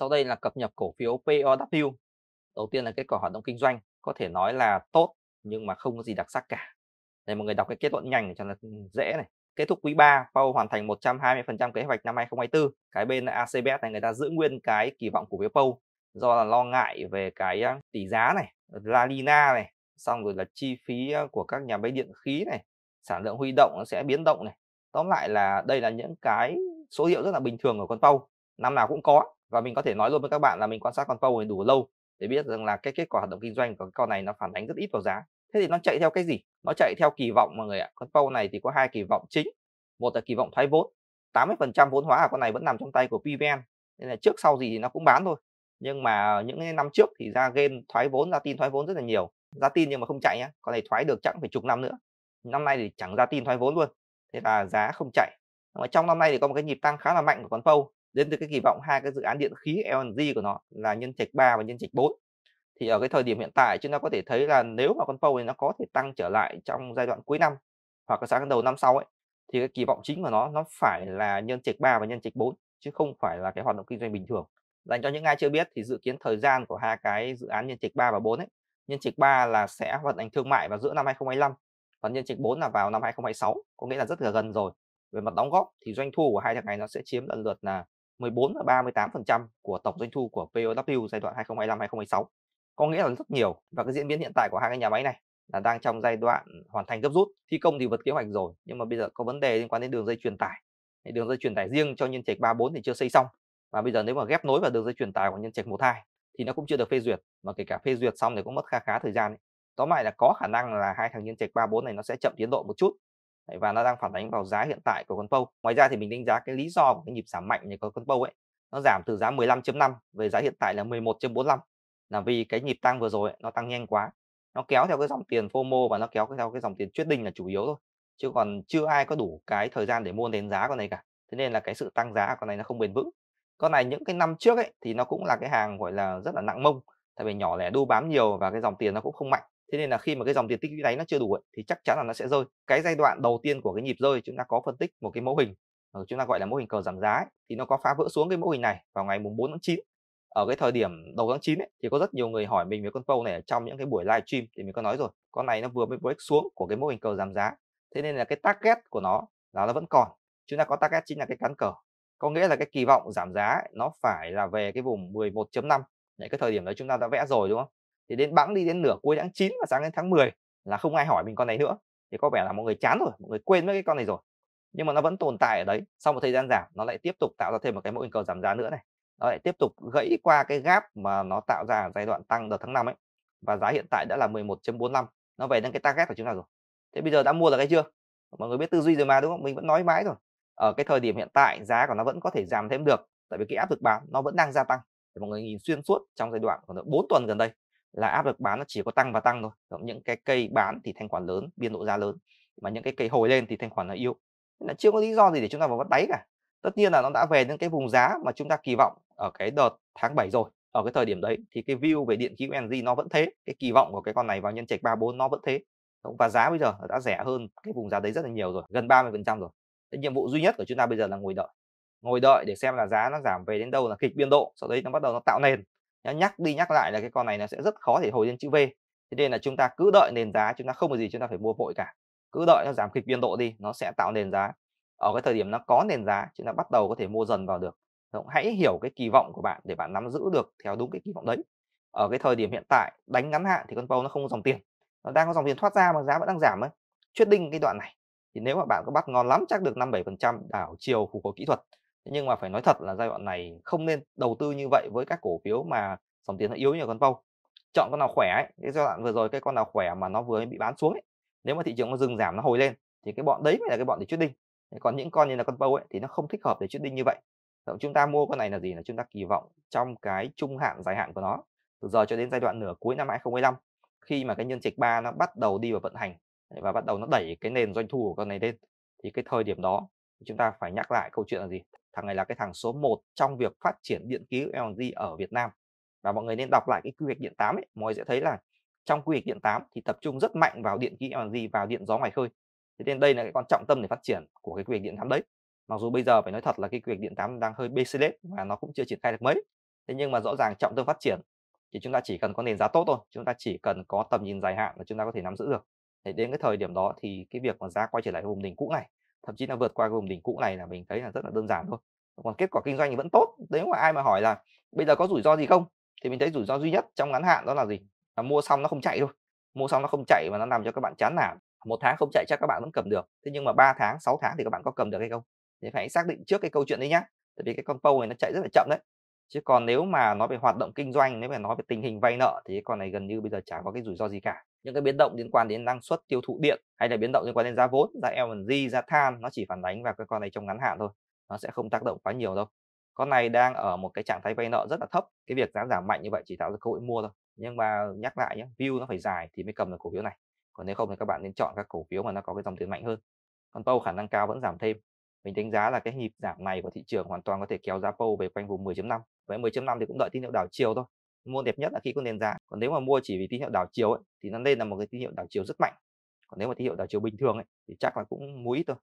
Sau đây là cập nhật cổ phiếu POW. Đầu tiên là kết quả hoạt động kinh doanh có thể nói là tốt nhưng mà không có gì đặc sắc cả. Đây mọi người đọc cái kết luận nhanh để cho nó ừ, dễ này. Kết thúc quý 3, PAO hoàn thành 120% kế hoạch năm 2024. Cái bên ACBS này người ta giữ nguyên cái kỳ vọng của phiếu PAO do là lo ngại về cái tỷ giá này, La Lina này, xong rồi là chi phí của các nhà máy điện khí này, sản lượng huy động nó sẽ biến động này. Tóm lại là đây là những cái số liệu rất là bình thường ở con PAO, năm nào cũng có và mình có thể nói luôn với các bạn là mình quan sát con này đủ lâu để biết rằng là cái kết quả hoạt động kinh doanh của con này nó phản ánh rất ít vào giá thế thì nó chạy theo cái gì nó chạy theo kỳ vọng mọi người ạ con Powell này thì có hai kỳ vọng chính một là kỳ vọng thoái vốn 80% vốn hóa của con này vẫn nằm trong tay của PVN nên là trước sau gì thì nó cũng bán thôi nhưng mà những năm trước thì ra game thoái vốn ra tin thoái vốn rất là nhiều ra tin nhưng mà không chạy nhá con này thoái được chẳng phải chục năm nữa năm nay thì chẳng ra tin thoái vốn luôn thế là giá không chạy mà trong năm nay thì có một cái nhịp tăng khá là mạnh của con Powell đến từ cái kỳ vọng hai cái dự án điện khí LNG của nó là nhân trạch 3 và nhân trạch 4 thì ở cái thời điểm hiện tại chúng ta có thể thấy là nếu mà con POW này nó có thể tăng trở lại trong giai đoạn cuối năm hoặc là sáng đầu năm sau ấy thì cái kỳ vọng chính của nó nó phải là nhân trạch 3 và nhân trạch 4 chứ không phải là cái hoạt động kinh doanh bình thường dành cho những ai chưa biết thì dự kiến thời gian của hai cái dự án nhân trạch 3 và 4 ấy nhân trạch 3 là sẽ vận hành thương mại vào giữa năm 2025 còn nhân trạch 4 là vào năm 2026 có nghĩa là rất là gần rồi về mặt đóng góp thì doanh thu của hai thằng này nó sẽ chiếm lần lượt là 14 và 38% của tổng doanh thu của POW giai đoạn 2025-2026. Có nghĩa là rất nhiều và cái diễn biến hiện tại của hai cái nhà máy này là đang trong giai đoạn hoàn thành gấp rút, thi công thì vượt kế hoạch rồi, nhưng mà bây giờ có vấn đề liên quan đến đường dây truyền tải. Đường dây truyền tải riêng cho nhân trạch 34 thì chưa xây xong và bây giờ nếu mà ghép nối vào đường dây truyền tải của nhân trạch 12 thì nó cũng chưa được phê duyệt mà kể cả phê duyệt xong thì cũng mất khá khá thời gian. Ấy. Tóm lại là có khả năng là hai thằng nhân trạch 34 này nó sẽ chậm tiến độ một chút và nó đang phản ánh vào giá hiện tại của con Pâu. Ngoài ra thì mình đánh giá cái lý do của cái nhịp giảm mạnh này của con Pâu ấy nó giảm từ giá 15.5 về giá hiện tại là 11.45 là vì cái nhịp tăng vừa rồi ấy, nó tăng nhanh quá nó kéo theo cái dòng tiền FOMO và nó kéo theo cái dòng tiền quyết định là chủ yếu thôi chứ còn chưa ai có đủ cái thời gian để mua nền giá con này cả thế nên là cái sự tăng giá con này nó không bền vững con này những cái năm trước ấy thì nó cũng là cái hàng gọi là rất là nặng mông tại vì nhỏ lẻ đu bám nhiều và cái dòng tiền nó cũng không mạnh thế nên là khi mà cái dòng tiền tích lũy đáy nó chưa đủ ấy, thì chắc chắn là nó sẽ rơi cái giai đoạn đầu tiên của cái nhịp rơi chúng ta có phân tích một cái mô hình ờ, chúng ta gọi là mô hình cờ giảm giá ấy, thì nó có phá vỡ xuống cái mô hình này vào ngày mùng 4 tháng 9 ở cái thời điểm đầu tháng 9 ấy, thì có rất nhiều người hỏi mình về con phâu này ở trong những cái buổi live stream thì mình có nói rồi con này nó vừa mới break xuống của cái mô hình cờ giảm giá thế nên là cái target của nó là nó vẫn còn chúng ta có target chính là cái cán cờ có nghĩa là cái kỳ vọng giảm giá ấy, nó phải là về cái vùng 11.5 những cái thời điểm đấy chúng ta đã vẽ rồi đúng không thì đến bẵng đi đến nửa cuối tháng 9 và sáng đến tháng 10 là không ai hỏi mình con này nữa thì có vẻ là mọi người chán rồi mọi người quên mất cái con này rồi nhưng mà nó vẫn tồn tại ở đấy sau một thời gian giảm nó lại tiếp tục tạo ra thêm một cái mẫu hình cầu giảm giá nữa này nó lại tiếp tục gãy qua cái gap mà nó tạo ra giai đoạn tăng đợt tháng 5 ấy và giá hiện tại đã là 11.45 nó về đến cái target của chúng ta rồi thế bây giờ đã mua được cái chưa mọi người biết tư duy rồi mà đúng không mình vẫn nói mãi rồi ở cái thời điểm hiện tại giá của nó vẫn có thể giảm thêm được tại vì cái áp lực bán nó vẫn đang gia tăng để mọi người nhìn xuyên suốt trong giai đoạn khoảng 4 tuần gần đây là áp lực bán nó chỉ có tăng và tăng thôi Còn những cái cây bán thì thanh khoản lớn biên độ giá lớn mà những cái cây hồi lên thì thanh khoản nó yếu nên là chưa có lý do gì để chúng ta vào bắt đáy cả tất nhiên là nó đã về những cái vùng giá mà chúng ta kỳ vọng ở cái đợt tháng 7 rồi ở cái thời điểm đấy thì cái view về điện khí QNZ nó vẫn thế cái kỳ vọng của cái con này vào nhân trạch 34 nó vẫn thế và giá bây giờ đã rẻ hơn cái vùng giá đấy rất là nhiều rồi gần 30 phần trăm rồi thế nhiệm vụ duy nhất của chúng ta bây giờ là ngồi đợi ngồi đợi để xem là giá nó giảm về đến đâu là kịch biên độ sau đấy nó bắt đầu nó tạo nền nhắc đi nhắc lại là cái con này nó sẽ rất khó để hồi lên chữ V thế nên là chúng ta cứ đợi nền giá chúng ta không có gì chúng ta phải mua vội cả cứ đợi nó giảm kịch biên độ đi nó sẽ tạo nền giá ở cái thời điểm nó có nền giá chúng ta bắt đầu có thể mua dần vào được Đúng, hãy hiểu cái kỳ vọng của bạn để bạn nắm giữ được theo đúng cái kỳ vọng đấy ở cái thời điểm hiện tại đánh ngắn hạn thì con bầu nó không có dòng tiền nó đang có dòng tiền thoát ra mà giá vẫn đang giảm ấy chuyết đinh cái đoạn này thì nếu mà bạn có bắt ngon lắm chắc được năm bảy phần trăm đảo chiều phục hồi kỹ thuật nhưng mà phải nói thật là giai đoạn này không nên đầu tư như vậy với các cổ phiếu mà dòng tiền nó yếu như con vâu chọn con nào khỏe ấy cái giai đoạn vừa rồi cái con nào khỏe mà nó vừa bị bán xuống ấy nếu mà thị trường nó dừng giảm nó hồi lên thì cái bọn đấy mới là cái bọn để trading còn những con như là con bâu ấy thì nó không thích hợp để trading như vậy Rồi chúng ta mua con này là gì là chúng ta kỳ vọng trong cái trung hạn dài hạn của nó từ giờ cho đến giai đoạn nửa cuối năm 2015 khi mà cái nhân trạch 3 nó bắt đầu đi vào vận hành và bắt đầu nó đẩy cái nền doanh thu của con này lên thì cái thời điểm đó chúng ta phải nhắc lại câu chuyện là gì thằng này là cái thằng số 1 trong việc phát triển điện khí LNG ở Việt Nam và mọi người nên đọc lại cái quy hoạch điện 8 ấy, mọi người sẽ thấy là trong quy hoạch điện 8 thì tập trung rất mạnh vào điện khí LNG và điện gió ngoài khơi thế nên đây là cái con trọng tâm để phát triển của cái quy hoạch điện 8 đấy mặc dù bây giờ phải nói thật là cái quy hoạch điện 8 đang hơi bê và nó cũng chưa triển khai được mấy thế nhưng mà rõ ràng trọng tâm phát triển thì chúng ta chỉ cần có nền giá tốt thôi chúng ta chỉ cần có tầm nhìn dài hạn là chúng ta có thể nắm giữ được để đến cái thời điểm đó thì cái việc mà giá quay trở lại vùng đỉnh cũ này thậm chí là vượt qua cái vùng đỉnh cũ này là mình thấy là rất là đơn giản thôi còn kết quả kinh doanh thì vẫn tốt nếu mà ai mà hỏi là bây giờ có rủi ro gì không thì mình thấy rủi ro duy nhất trong ngắn hạn đó là gì là mua xong nó không chạy thôi mua xong nó không chạy và nó làm cho các bạn chán nản một tháng không chạy chắc các bạn vẫn cầm được thế nhưng mà 3 tháng 6 tháng thì các bạn có cầm được hay không thì phải xác định trước cái câu chuyện đấy nhá tại vì cái con pâu này nó chạy rất là chậm đấy chứ còn nếu mà nói về hoạt động kinh doanh nếu mà nói về tình hình vay nợ thì con này gần như bây giờ chả có cái rủi ro gì cả những cái biến động liên quan đến năng suất tiêu thụ điện hay là biến động liên quan đến giá vốn giá LNG giá than nó chỉ phản ánh vào cái con này trong ngắn hạn thôi nó sẽ không tác động quá nhiều đâu con này đang ở một cái trạng thái vay nợ rất là thấp cái việc giá giảm mạnh như vậy chỉ tạo ra cơ hội mua thôi nhưng mà nhắc lại nhé view nó phải dài thì mới cầm được cổ phiếu này còn nếu không thì các bạn nên chọn các cổ phiếu mà nó có cái dòng tiền mạnh hơn còn POU khả năng cao vẫn giảm thêm mình đánh giá là cái nhịp giảm này của thị trường hoàn toàn có thể kéo giá POU về quanh vùng 10.5 với 10.5 thì cũng đợi tín hiệu đảo chiều thôi mua đẹp nhất là khi có nền giá còn nếu mà mua chỉ vì tín hiệu đảo chiều ấy, thì nó nên là một cái tín hiệu đảo chiều rất mạnh còn nếu mà tín hiệu đảo chiều bình thường ấy, thì chắc là cũng mua thôi